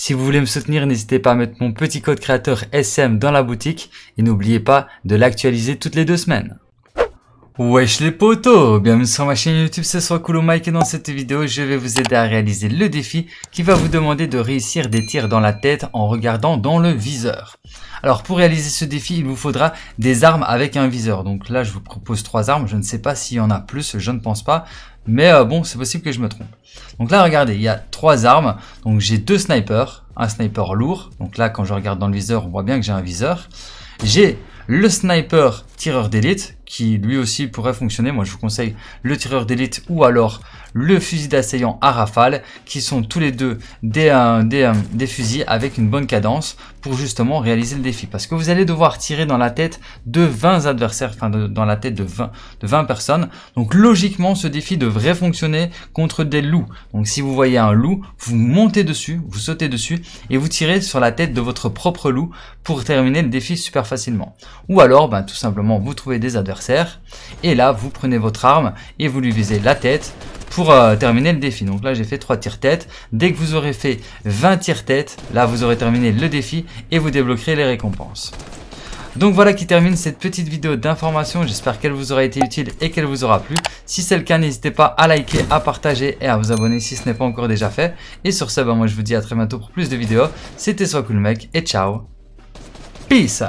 Si vous voulez me soutenir, n'hésitez pas à mettre mon petit code créateur SM dans la boutique et n'oubliez pas de l'actualiser toutes les deux semaines. Wesh les potos Bienvenue sur ma chaîne YouTube, ce soit Coolo Mike et dans cette vidéo, je vais vous aider à réaliser le défi qui va vous demander de réussir des tirs dans la tête en regardant dans le viseur. Alors pour réaliser ce défi, il vous faudra des armes avec un viseur. Donc là, je vous propose trois armes. Je ne sais pas s'il y en a plus, je ne pense pas. Mais euh, bon, c'est possible que je me trompe. Donc là, regardez, il y a trois armes. Donc j'ai deux snipers, un sniper lourd. Donc là, quand je regarde dans le viseur, on voit bien que j'ai un viseur. J'ai le sniper tireur d'élite qui lui aussi pourrait fonctionner. Moi, je vous conseille le tireur d'élite ou alors le fusil d'assaillant à rafale, qui sont tous les deux des, euh, euh, des, fusils avec une bonne cadence pour justement réaliser le défi. Parce que vous allez devoir tirer dans la tête de 20 adversaires, enfin dans la tête de 20, de 20 personnes. Donc logiquement, ce défi devrait fonctionner contre des loups. Donc si vous voyez un loup, vous montez dessus, vous sautez dessus et vous tirez sur la tête de votre propre loup pour terminer le défi super facilement. Ou alors, ben, tout simplement, vous trouvez des adversaires et là, vous prenez votre arme et vous lui visez la tête pour euh, terminer le défi. Donc là, j'ai fait 3 tirs tête. Dès que vous aurez fait 20 tirs tête, là, vous aurez terminé le défi et vous débloquerez les récompenses. Donc voilà qui termine cette petite vidéo d'information. J'espère qu'elle vous aura été utile et qu'elle vous aura plu. Si c'est le cas, n'hésitez pas à liker, à partager et à vous abonner si ce n'est pas encore déjà fait. Et sur ce, ben, moi je vous dis à très bientôt pour plus de vidéos. C'était Soit Cool et ciao. Peace